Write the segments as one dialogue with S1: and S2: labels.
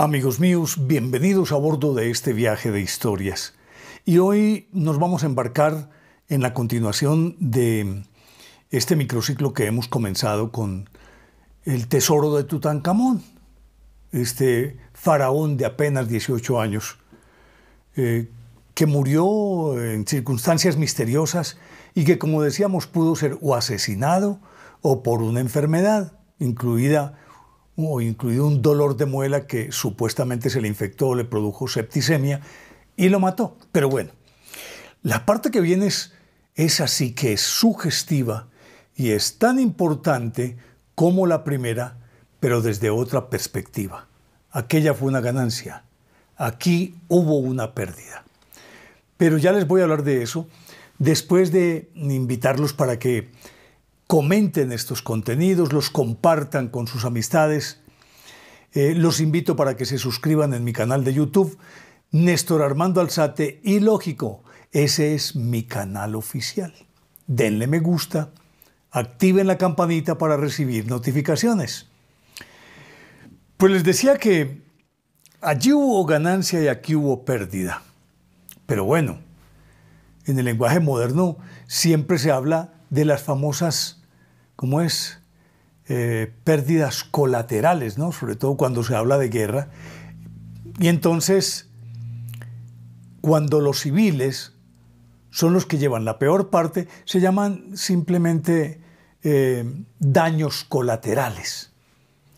S1: Amigos míos, bienvenidos a bordo de este viaje de historias. Y hoy nos vamos a embarcar en la continuación de este microciclo que hemos comenzado con el tesoro de Tutankamón, este faraón de apenas 18 años, eh, que murió en circunstancias misteriosas y que, como decíamos, pudo ser o asesinado o por una enfermedad, incluida o incluido un dolor de muela que supuestamente se le infectó, le produjo septicemia y lo mató. Pero bueno, la parte que viene es así que es sugestiva y es tan importante como la primera, pero desde otra perspectiva. Aquella fue una ganancia, aquí hubo una pérdida. Pero ya les voy a hablar de eso después de invitarlos para que comenten estos contenidos, los compartan con sus amistades. Eh, los invito para que se suscriban en mi canal de YouTube, Néstor Armando Alzate, y lógico, ese es mi canal oficial. Denle me gusta, activen la campanita para recibir notificaciones. Pues les decía que allí hubo ganancia y aquí hubo pérdida. Pero bueno, en el lenguaje moderno siempre se habla de las famosas como es eh, pérdidas colaterales, sobre todo cuando se habla de guerra. Y entonces, cuando los civiles son los que llevan la peor parte, se llaman simplemente eh, daños colaterales.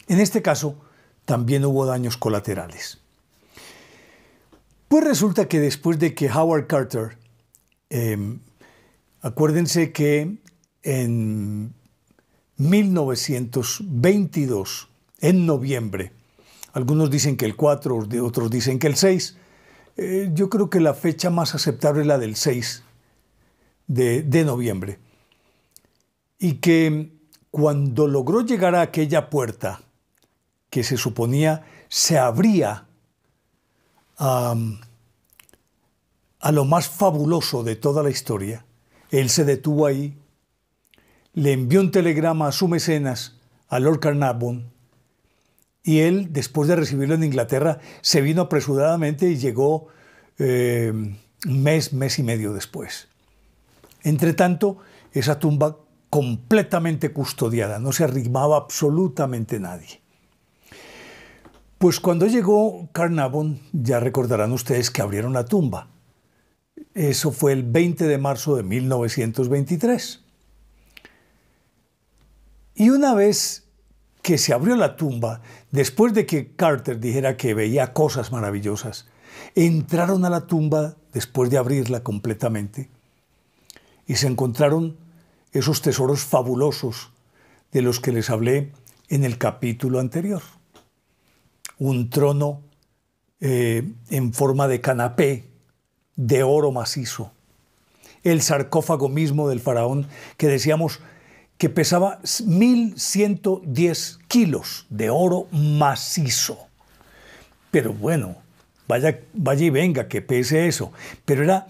S1: En este caso, también hubo daños colaterales. Pues resulta que después de que Howard Carter, em, acuérdense que en 1922, en noviembre. Algunos dicen que el 4, otros dicen que el 6. Eh, yo creo que la fecha más aceptable es la del 6 de, noviembre. Y que cuando logró llegar a aquella puerta que se suponía se abría a lo más fabuloso de toda la historia, él se detuvo ahí le envió un telegrama a su mecenas, a Lord Carnarvon, y él, después de recibirlo en Inglaterra, se vino apresuradamente y llegó eh, un mes, mes y medio después. Entre tanto, esa tumba completamente custodiada, no se arrimaba absolutamente nadie. Pues cuando llegó Carnarvon, ya recordarán ustedes que abrieron la tumba. Eso fue el 20 de marzo de 1923. Y una vez que se abrió la tumba, después de que Carter dijera que veía cosas maravillosas, entraron a la tumba después de abrirla completamente y se encontraron esos tesoros fabulosos de los que les hablé en el capítulo anterior. Un trono eh, en forma de canapé de oro macizo, el sarcófago mismo del faraón que decíamos que pesaba 1.110 kilos de oro macizo. Pero bueno, vaya, vaya y venga, que pese eso. Pero era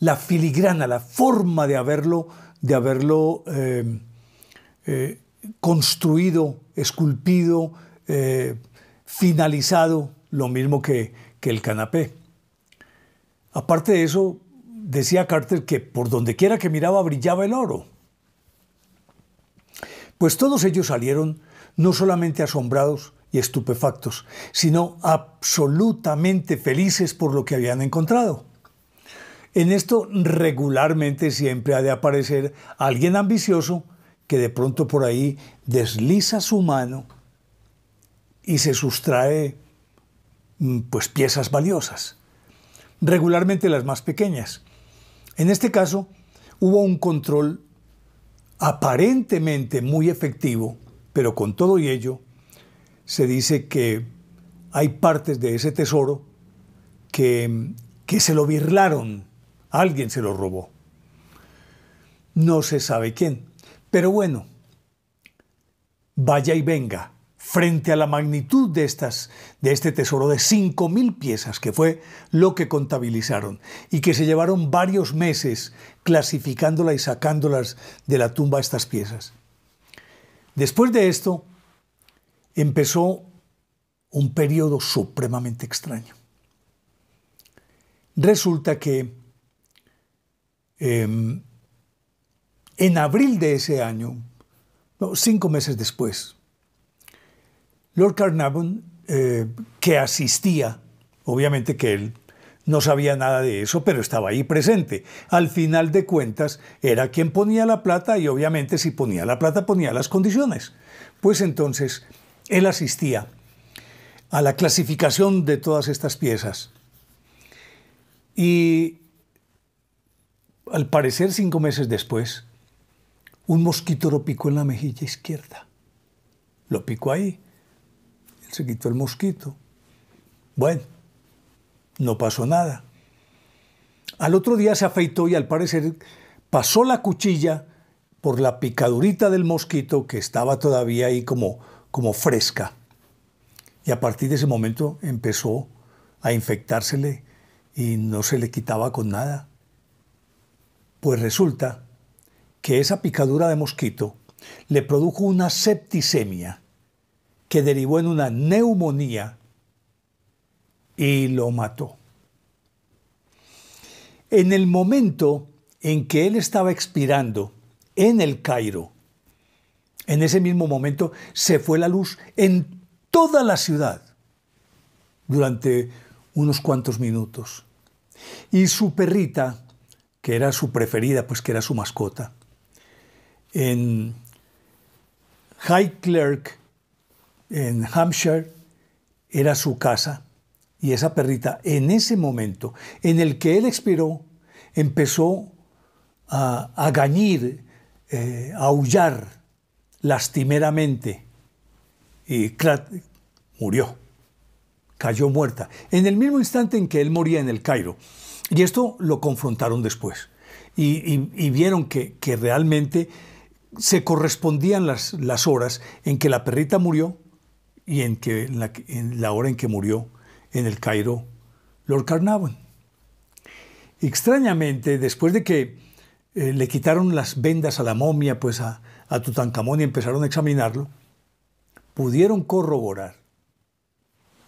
S1: la filigrana, la forma de haberlo, de haberlo em, eh, construido, esculpido, eh, finalizado, lo mismo que, que el canapé. Aparte de eso, decía Carter que por donde quiera que miraba brillaba el oro pues todos ellos salieron no solamente asombrados y estupefactos, sino absolutamente felices por lo que habían encontrado. En esto regularmente siempre ha de aparecer alguien ambicioso que de pronto por ahí desliza su mano y se sustrae mm, pues piezas valiosas, regularmente las más pequeñas. En este caso hubo un control aparentemente muy efectivo, pero con todo y ello, se dice que hay partes de ese tesoro que, que se lo birlaron, alguien se lo robó. No se sabe quién, pero bueno, vaya y venga frente a la magnitud de, estas, de este tesoro de 5.000 piezas, que fue lo que contabilizaron, y que se llevaron varios meses clasificándolas y sacándolas de la tumba estas piezas. Después de esto, empezó un periodo supremamente extraño. Resulta que em, en abril de ese año, cinco meses después, Lord Carnarvon, eh, que asistía, obviamente que él no sabía nada de eso, pero estaba ahí presente. Al final de cuentas, era quien ponía la plata y obviamente si ponía la plata ponía las condiciones. Pues entonces, él asistía a la clasificación de todas estas piezas. Y al parecer, cinco meses después, un mosquito lo picó en la mejilla izquierda. Lo picó ahí se quitó el mosquito. Bueno, no pasó nada. Al otro día se afeitó y al parecer pasó la cuchilla por la picadurita del mosquito que estaba todavía ahí como, como fresca. Y a partir de ese momento empezó a infectársele y no se le quitaba con nada. Pues resulta que esa picadura de mosquito le produjo una septicemia que derivó en una neumonía y lo mató. En el momento en que él estaba expirando en el Cairo, en ese mismo momento se fue la luz en toda la ciudad durante unos cuantos minutos. Y su perrita, que era su preferida, pues que era su mascota, en High Clerk, en Hampshire era su casa y esa perrita en ese momento en el que él expiró empezó a, a gañir, eh, a aullar lastimeramente y murió, cayó muerta, en el mismo instante en que él moría en el Cairo. Y esto lo confrontaron después y, vieron que, que, realmente se correspondían las, las horas en que la perrita murió y en, que, la, hora en que murió en el Cairo Lord Carnarvon. Extrañamente, después de que eh, le quitaron las vendas a la momia, pues a, Tutankamón y empezaron a examinarlo, pudieron corroborar,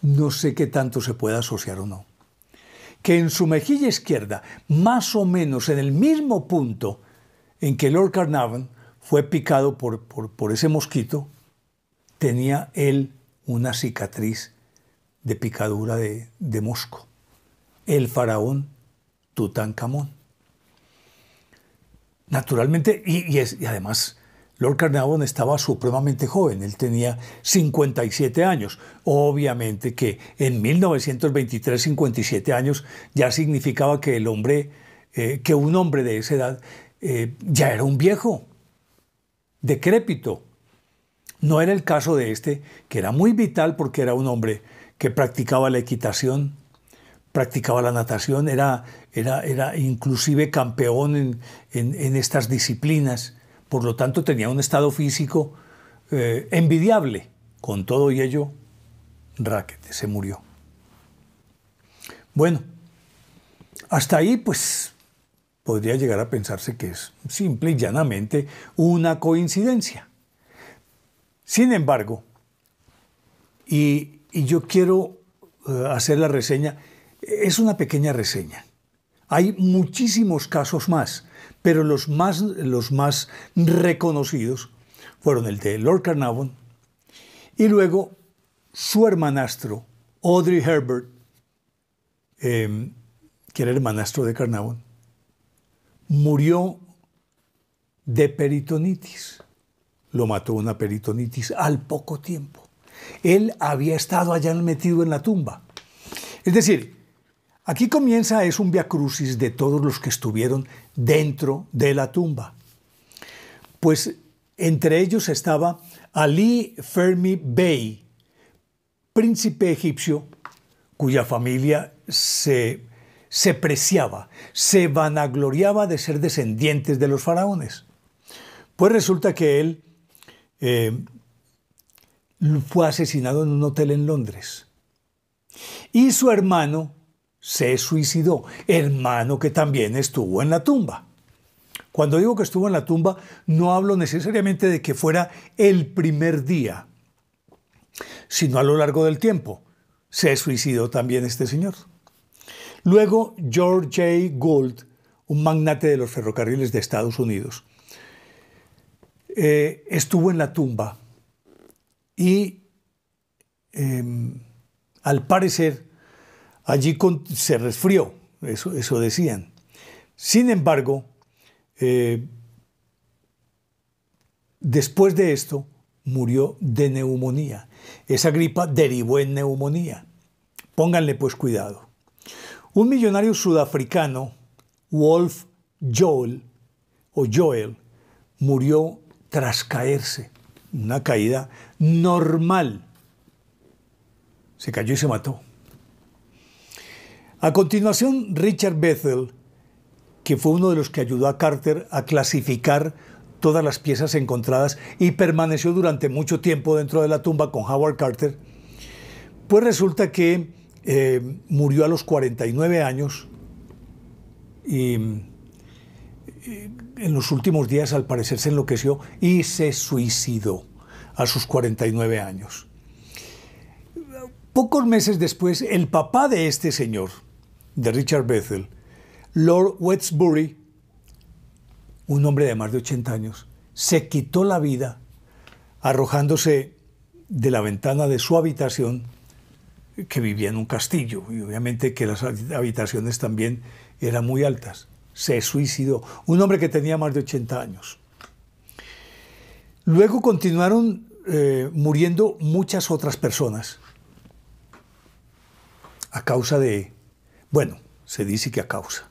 S1: no sé qué tanto se puede asociar o no, que en su mejilla izquierda, más o menos en el mismo punto en que Lord Carnarvon fue picado por ese mosquito, tenía él una cicatriz de picadura de, mosco. El faraón Tutankamón. Naturalmente, y, además, Lord Carnarvon estaba supremamente joven, él tenía 57 años. Obviamente que en 1923, 57 años ya significaba que el hombre, eh, que un hombre de esa edad eh, ya era un viejo, decrépito, no era el caso de este, que era muy vital porque era un hombre que practicaba la equitación, practicaba la natación, era, era, era inclusive campeón en, estas disciplinas, por lo tanto tenía un estado físico eh, envidiable. Con todo y ello, Raquete se murió. Bueno, hasta ahí pues podría llegar a pensarse que es simple y llanamente una coincidencia. Sin embargo, y, yo quiero eh, hacer la reseña, es una pequeña reseña. Hay muchísimos casos más, pero los más, reconocidos fueron el de Lord Carnavon y luego su hermanastro, Audrey Herbert, em, que era hermanastro de Carnavon, murió de peritonitis lo mató una peritonitis al poco tiempo. Él había estado allá metido en la tumba. Es decir, aquí comienza es un viacrucis de todos los que estuvieron dentro de la tumba. Pues entre ellos estaba Ali Fermi Bey, príncipe egipcio cuya familia se, se preciaba, se vanagloriaba de ser descendientes de los faraones. Pues resulta que él eh, fue asesinado en un hotel en Londres. Y su hermano se suicidó, hermano que también estuvo en la tumba. Cuando digo que estuvo en la tumba, no hablo necesariamente de que fuera el primer día, sino a lo largo del tiempo. Se suicidó también este señor. Luego, George J. Gould, un magnate de los ferrocarriles de Estados Unidos, eh, estuvo en la tumba y em, al parecer allí se resfrió, eso, decían. Sin embargo, eh, después de esto murió de neumonía. Esa gripa derivó en neumonía. Pónganle pues cuidado. Un millonario sudafricano, Wolf Joel, o Joel, murió tras caerse. Una caída normal. Se cayó y se mató. A continuación, Richard Bethel, que fue uno de los que ayudó a Carter a clasificar todas las piezas encontradas y permaneció durante mucho tiempo dentro de la tumba con Howard Carter, pues resulta que eh, murió a los 49 años y eh, en los últimos días al parecer se enloqueció y se suicidó a sus 49 años. Pocos meses después, el papá de este señor, de Richard Bethel, Lord Westbury, un hombre de más de 80 años, se quitó la vida arrojándose de la ventana de su habitación, que vivía en un castillo, y obviamente que las habitaciones también eran muy altas se suicidó. Un hombre que tenía más de 80 años. Luego continuaron eh, muriendo muchas otras personas a causa de, bueno, se dice que a causa.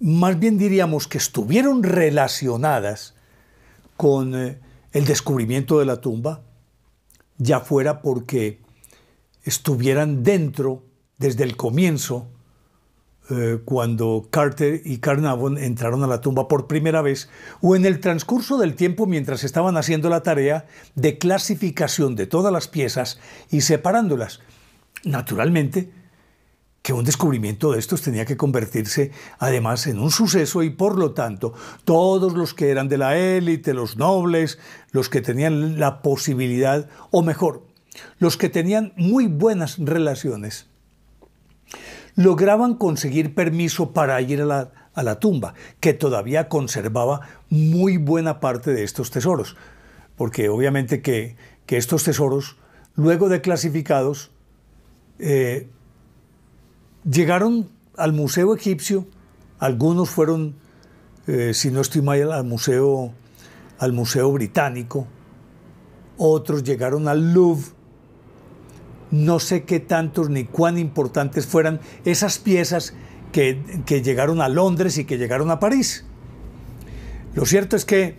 S1: Más bien diríamos que estuvieron relacionadas con eh, el descubrimiento de la tumba, ya fuera porque estuvieran dentro desde el comienzo eh, cuando Carter y Carnavon entraron a la tumba por primera vez, o en el transcurso del tiempo mientras estaban haciendo la tarea de clasificación de todas las piezas y separándolas. Naturalmente, que un descubrimiento de estos tenía que convertirse además en un suceso y por lo tanto todos los que eran de la élite, los nobles, los que tenían la posibilidad, o mejor, los que tenían muy buenas relaciones, lograban conseguir permiso para ir a la, tumba, que todavía conservaba muy buena parte de estos tesoros, porque obviamente que, estos tesoros, luego de clasificados, eh, llegaron al Museo Egipcio, algunos fueron, eh, si no estoy mal, al Museo, al Museo Británico, otros llegaron al Louvre, no sé qué tantos ni cuán importantes fueran esas piezas que, llegaron a Londres y que llegaron a París. Lo cierto es que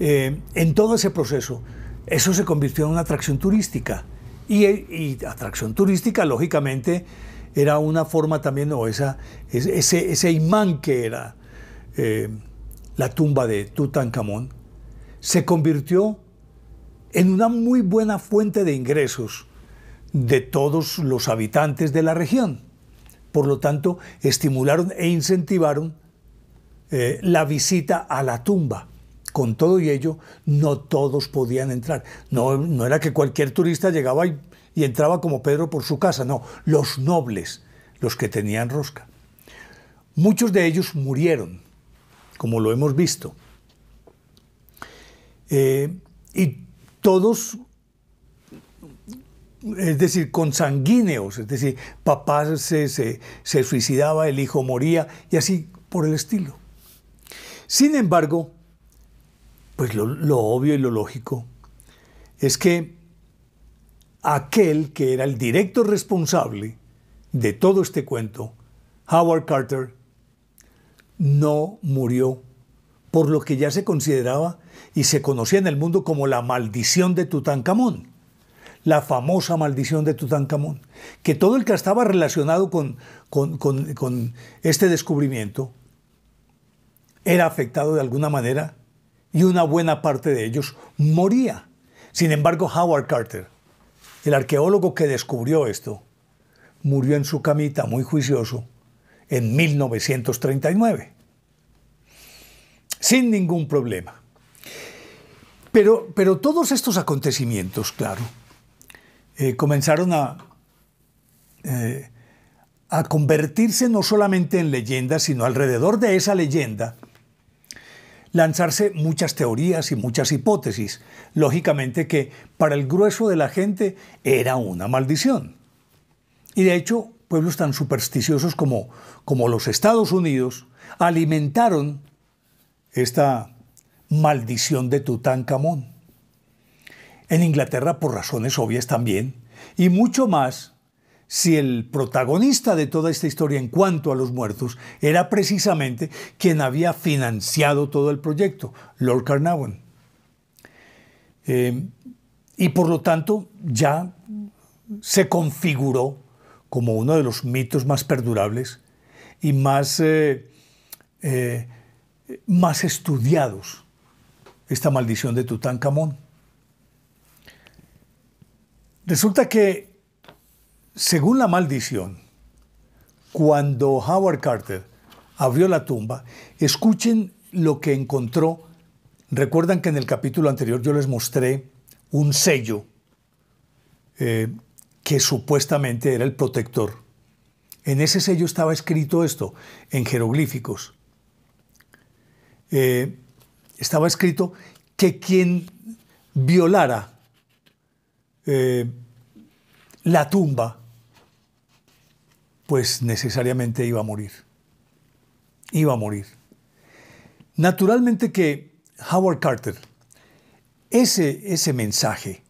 S1: eh, en todo ese proceso eso se convirtió en una atracción turística. Y, atracción turística, lógicamente, era una forma también, o esa, ese, ese imán que era eh, la tumba de Tutankamón, se convirtió en una muy buena fuente de ingresos de todos los habitantes de la región. Por lo tanto, estimularon e incentivaron eh, la visita a la tumba. Con todo y ello, no todos podían entrar. No, no era que cualquier turista llegaba y, entraba como Pedro por su casa, no, los nobles, los que tenían rosca. Muchos de ellos murieron, como lo hemos visto. Eh, y todos es decir, consanguíneos, es decir, papá se, se, suicidaba, el hijo moría y así por el estilo. Sin embargo, pues lo, lo, obvio y lo lógico es que aquel que era el directo responsable de todo este cuento, Howard Carter, no murió por lo que ya se consideraba y se conocía en el mundo como la maldición de Tutankamón la famosa maldición de Tutankamón, que todo el que estaba relacionado con, este descubrimiento era afectado de alguna manera y una buena parte de ellos moría. Sin embargo, Howard Carter, el arqueólogo que descubrió esto, murió en su camita muy juicioso en 1939, sin ningún problema. Pero, pero todos estos acontecimientos, claro, eh, comenzaron a, eh, a convertirse no solamente en leyendas, sino alrededor de esa leyenda, lanzarse muchas teorías y muchas hipótesis. Lógicamente que para el grueso de la gente era una maldición. Y de hecho, pueblos tan supersticiosos como, como los Estados Unidos alimentaron esta maldición de Tutankamón en Inglaterra por razones obvias también, y mucho más si el protagonista de toda esta historia en cuanto a los muertos era precisamente quien había financiado todo el proyecto, Lord Carnarvon. Eh, y por lo tanto ya se configuró como uno de los mitos más perdurables y más, eh, eh, más estudiados esta maldición de Tutankamón. Resulta que, según la maldición, cuando Howard Carter abrió la tumba, escuchen lo que encontró. Recuerdan que en el capítulo anterior yo les mostré un sello eh, que supuestamente era el protector. En ese sello estaba escrito esto, en jeroglíficos. Eh, estaba escrito que quien violara eh, la tumba, pues necesariamente iba a morir. Iba a morir. Naturalmente que Howard Carter ese, ese mensaje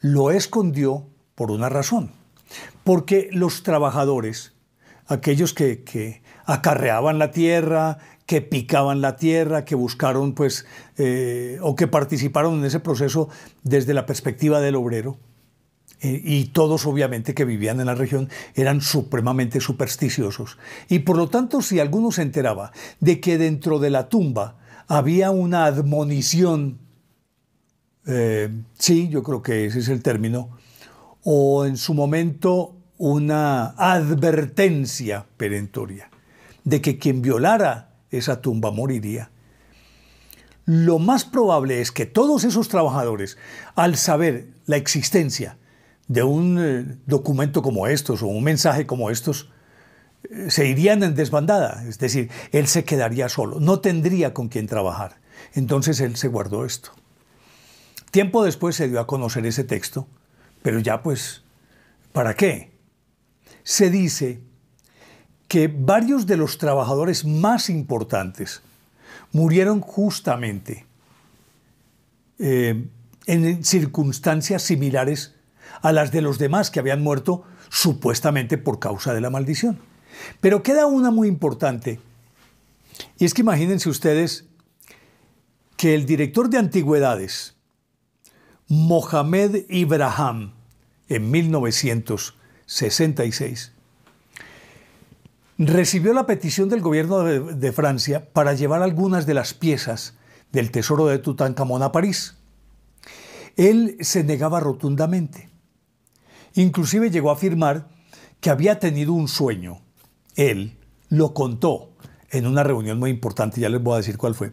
S1: lo escondió por una razón, porque los trabajadores, aquellos que, acarreaban la tierra, que picaban la tierra, que buscaron pues eh, o que participaron en ese proceso desde la perspectiva del obrero, eh, y todos obviamente que vivían en la región eran supremamente supersticiosos. Y por lo tanto, si alguno se enteraba de que dentro de la tumba había una admonición, eh, sí, yo creo que ese es el término, o en su momento una advertencia perentoria de que quien violara esa tumba moriría. Lo más probable es que todos esos trabajadores, al saber la existencia de un eh, documento como estos o un mensaje como estos, eh, se irían en desbandada, es decir, él se quedaría solo, no tendría con quien trabajar. Entonces él se guardó esto. Tiempo después se dio a conocer ese texto, pero ya pues, ¿para qué? Se dice que varios de los trabajadores más importantes murieron justamente eh, en circunstancias similares a las de los demás que habían muerto supuestamente por causa de la maldición. Pero queda una muy importante, y es que imagínense ustedes que el director de antigüedades, Mohamed Ibrahim, en 1966, recibió la petición del gobierno de, Francia para llevar algunas de las piezas del tesoro de Tutankamón a París. Él se negaba rotundamente. Inclusive llegó a afirmar que había tenido un sueño. Él lo contó en una reunión muy importante, ya les voy a decir cuál fue.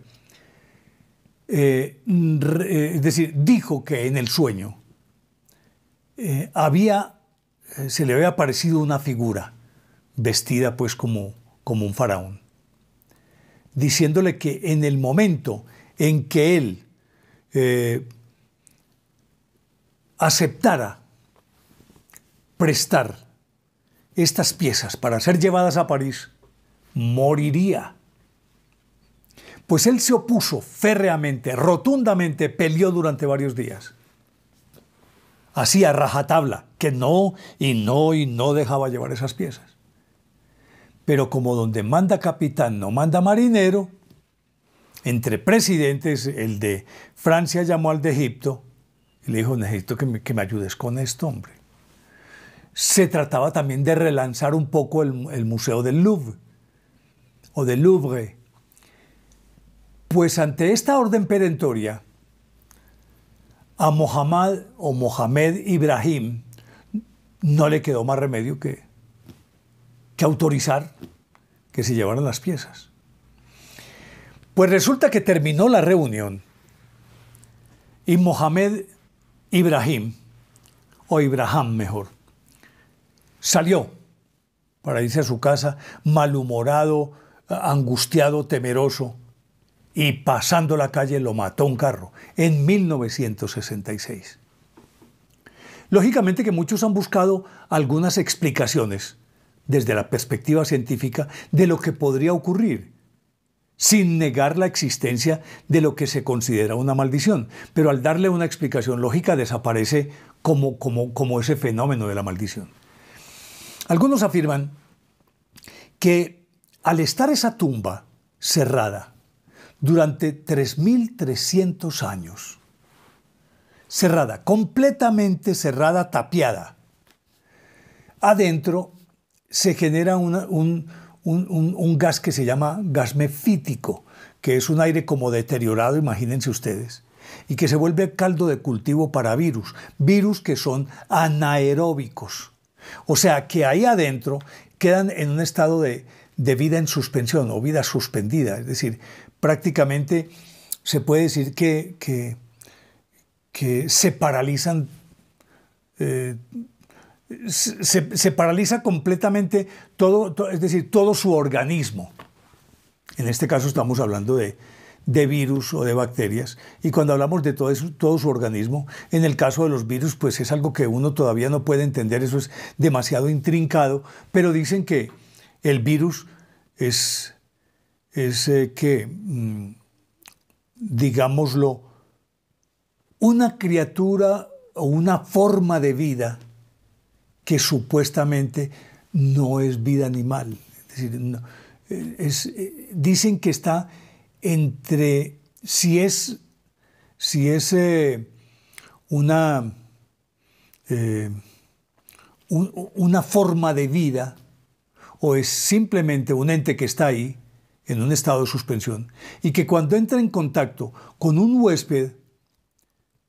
S1: Eh, eh, es decir, dijo que en el sueño eh, había, se le había aparecido una figura vestida pues como, como un faraón, diciéndole que en el momento en que él aceptara prestar estas piezas para ser llevadas a París, moriría. Pues él se opuso férreamente, rotundamente, peleó durante varios días. Así a rajatabla, que no y no y no dejaba llevar esas piezas. Pero como donde manda capitán no manda marinero, entre presidentes, el de Francia llamó al de Egipto y le dijo, necesito que me, que me ayudes con esto, hombre se trataba también de relanzar un poco el, Museo del Louvre o del Louvre. Pues ante esta orden perentoria, a Mohamed o Mohamed Ibrahim no le quedó más remedio que, que autorizar que se llevaran las piezas. Pues resulta que terminó la reunión y Mohamed Ibrahim, o Ibrahim mejor, Salió para irse a su casa malhumorado, angustiado, temeroso, y pasando la calle lo mató un carro en 1966. Lógicamente que muchos han buscado algunas explicaciones desde la perspectiva científica de lo que podría ocurrir, sin negar la existencia de lo que se considera una maldición. Pero al darle una explicación lógica desaparece como, como, como ese fenómeno de la maldición. Algunos afirman que al estar esa tumba cerrada durante 3.300 años, cerrada, completamente cerrada, tapiada, adentro se genera un, un gas que se llama gas mefítico, que es un aire como deteriorado, imagínense ustedes y que se vuelve caldo de cultivo para virus, virus que son anaeróbicos, o sea, que ahí adentro quedan en un estado de, vida en suspensión o vida suspendida. Es decir, prácticamente se puede decir que, se paralizan, eh, se, paraliza completamente todo, es decir, todo su organismo. En este caso estamos hablando de, de virus o de bacterias. Y cuando hablamos de todo, todo su organismo, en el caso de los virus, pues es algo que uno todavía no puede entender, eso es demasiado intrincado, pero dicen que el virus es, es eh, que, mm, digámoslo, una criatura o una forma de vida que supuestamente no es vida animal. Es decir, eh, eh, dicen que está entre si es, si es eh, una, eh, una forma de vida o es simplemente un ente que está ahí en un estado de suspensión y que cuando entra en contacto con un huésped,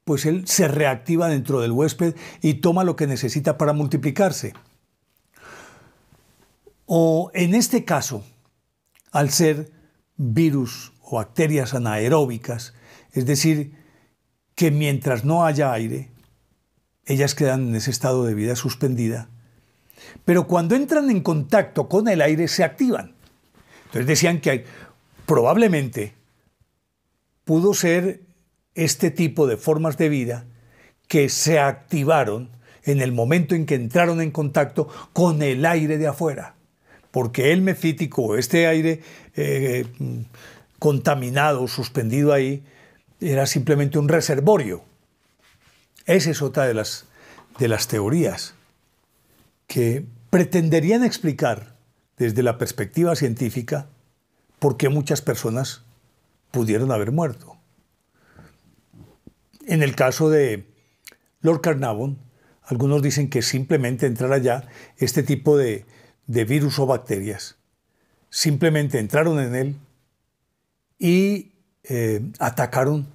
S1: pues él se reactiva dentro del huésped y toma lo que necesita para multiplicarse. O en este caso, al ser virus o bacterias anaeróbicas, es decir, que mientras no haya aire, ellas quedan en ese estado de vida suspendida, pero cuando entran en contacto con el aire se activan. Entonces decían que probablemente pudo ser este tipo de formas de vida que se activaron en el momento en que entraron en contacto con el aire de afuera. Porque el mefítico, este aire eh, contaminado, suspendido ahí, era simplemente un reservorio. Esa es otra de las, de las teorías que pretenderían explicar desde la perspectiva científica por qué muchas personas pudieron haber muerto. En el caso de Lord Carnavon, algunos dicen que simplemente entrar allá, este tipo de, de virus o bacterias, simplemente entraron en él y eh, atacaron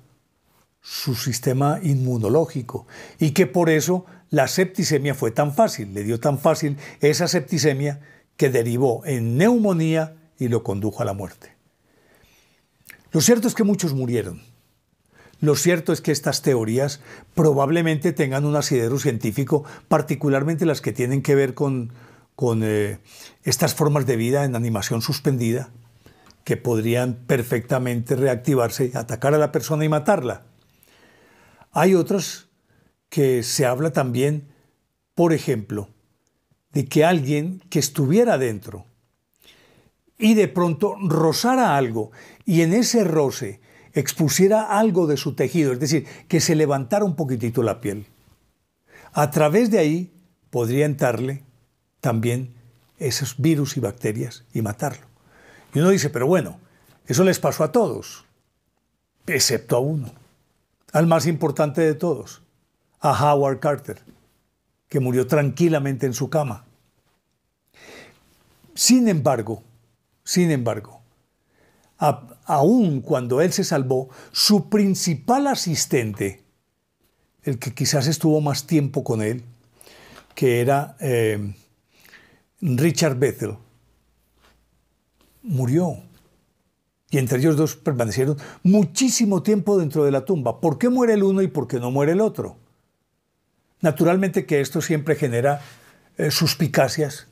S1: su sistema inmunológico y que por eso la septicemia fue tan fácil, le dio tan fácil esa septicemia que derivó en neumonía y lo condujo a la muerte. Lo cierto es que muchos murieron. Lo cierto es que estas teorías probablemente tengan un asidero científico, particularmente las que tienen que ver con, eh, estas formas de vida en animación suspendida, que podrían perfectamente reactivarse, atacar a la persona y matarla. Hay otros que se habla también, por ejemplo, de que alguien que estuviera adentro y de pronto rozara algo y en ese roce expusiera algo de su tejido, es decir, que se levantara un poquitito la piel. A través de ahí podrían entrarle también esos virus y bacterias y matarlo. Y uno dice, pero bueno, eso les pasó a todos, excepto a uno, al más importante de todos, a Howard Carter, que murió tranquilamente en su cama. Sin embargo, sin embargo, aún aun cuando él se salvó, su principal asistente, el que quizás estuvo más tiempo con él, que era eh, Richard Bethel, murió. Y entre ellos dos permanecieron muchísimo tiempo dentro de la tumba. ¿Por qué muere el uno y por qué no muere el otro? Naturalmente que esto siempre genera eh, suspicacias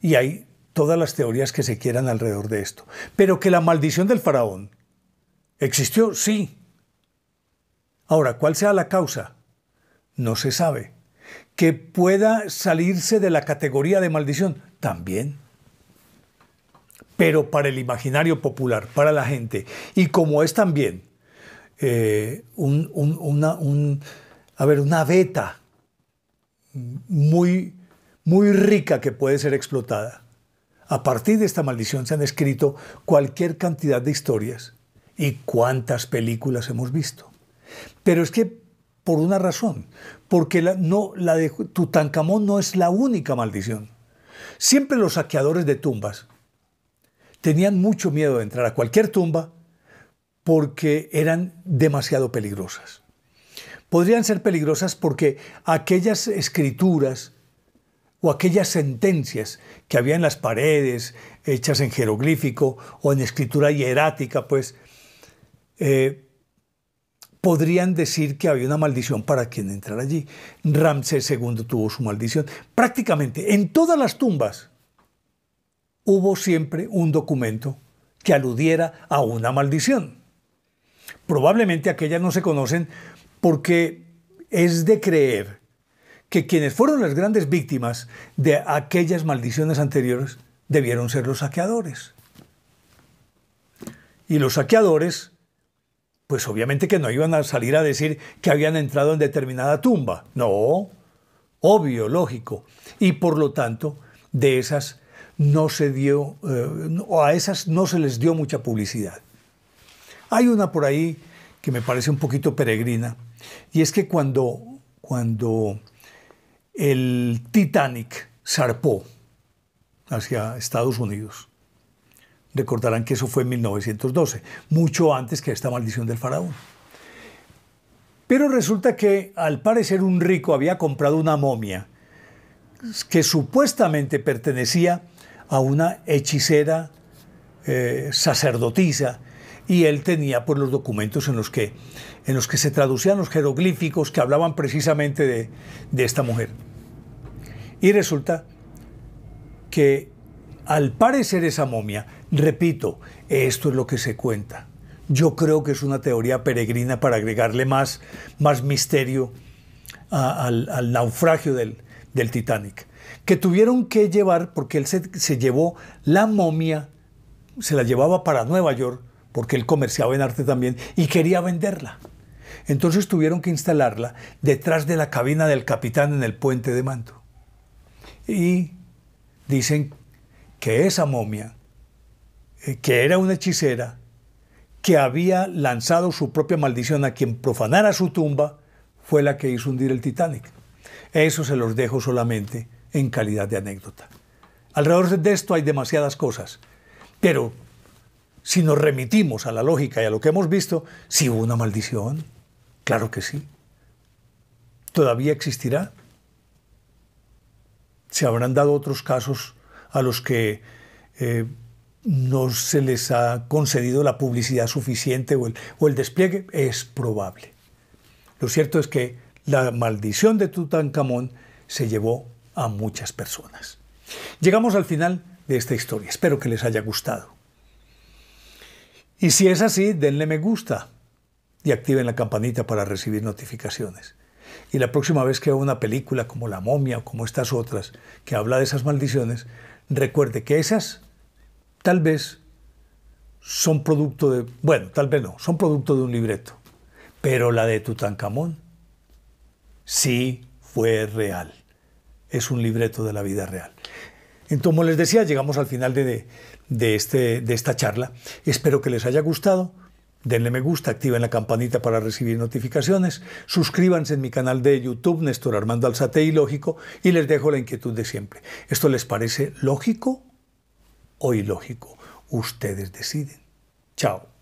S1: y hay todas las teorías que se quieran alrededor de esto. Pero que la maldición del faraón existió, sí. Ahora, ¿cuál sea la causa? No se sabe. Que pueda salirse de la categoría de maldición, también pero para el imaginario popular, para la gente. Y como es también eh, una, un, beta muy, muy rica que puede ser explotada. A partir de esta maldición se han escrito cualquier cantidad de historias y cuántas películas hemos visto. Pero es que por una razón, porque no, la de Tutankamón no es la única maldición. Siempre los saqueadores de tumbas tenían mucho miedo de entrar a cualquier tumba porque eran demasiado peligrosas. Podrían ser peligrosas porque aquellas escrituras o aquellas sentencias que había en las paredes, hechas en jeroglífico o en escritura hierática, pues, eh, podrían decir que había una maldición para quien entrara allí. Ramsés II tuvo su maldición. Prácticamente en todas las tumbas hubo siempre un documento que aludiera a una maldición. Probablemente aquellas no se conocen porque es de creer que quienes fueron las grandes víctimas de aquellas maldiciones anteriores debieron ser los saqueadores. Y los saqueadores, pues obviamente que no iban a salir a decir que habían entrado en determinada tumba. No, obvio, lógico. Y por lo tanto, de esas no se dio, eh, o a esas no se les dio mucha publicidad. Hay una por ahí que me parece un poquito peregrina, y es que cuando, cuando el Titanic zarpó hacia Estados Unidos, recordarán que eso fue en 1912, mucho antes que esta maldición del faraón. Pero resulta que al parecer un rico había comprado una momia que supuestamente pertenecía a una hechicera eh, sacerdotisa y él tenía por pues, los documentos en los que en los que se traducían los jeroglíficos que hablaban precisamente de, esta mujer y resulta que al parecer esa momia repito esto es lo que se cuenta yo creo que es una teoría peregrina para agregarle más más misterio al, naufragio del, del Titanic que tuvieron que llevar, porque él se, se llevó la momia, se la llevaba para Nueva York, porque él comerciaba en arte también, y quería venderla. Entonces tuvieron que instalarla detrás de la cabina del capitán en el puente de Manto. Y dicen que esa momia, eh, que era una hechicera, que había lanzado su propia maldición a quien profanara su tumba, fue la que hizo hundir el Titanic. Eso se los dejo solamente en calidad de anécdota. Alrededor de esto hay demasiadas cosas, pero si nos remitimos a la lógica y a lo que hemos visto, si hubo una maldición, claro que sí. ¿Todavía existirá? Se habrán dado otros casos a los que eh, no se les ha concedido la publicidad suficiente o el, o el despliegue. Es probable. Lo cierto es que la maldición de Tutankamón se llevó a muchas personas. Llegamos al final de esta historia. Espero que les haya gustado. Y si es así, denle me gusta y activen la campanita para recibir notificaciones. Y la próxima vez que vea una película como La momia o como estas otras que habla de esas maldiciones, recuerde que esas tal vez son producto de, bueno, tal vez no, son producto de un libreto. Pero la de Tutankamón sí fue real es un libreto de la vida real. Entonces, como les decía, llegamos al final de, este, de esta charla. Espero que les haya gustado. Denle me gusta, activen la campanita para recibir notificaciones, suscríbanse en mi canal de YouTube, Néstor Armando Alzate y Lógico, y les dejo la inquietud de siempre. ¿Esto les parece lógico o ilógico? Ustedes deciden. Chao.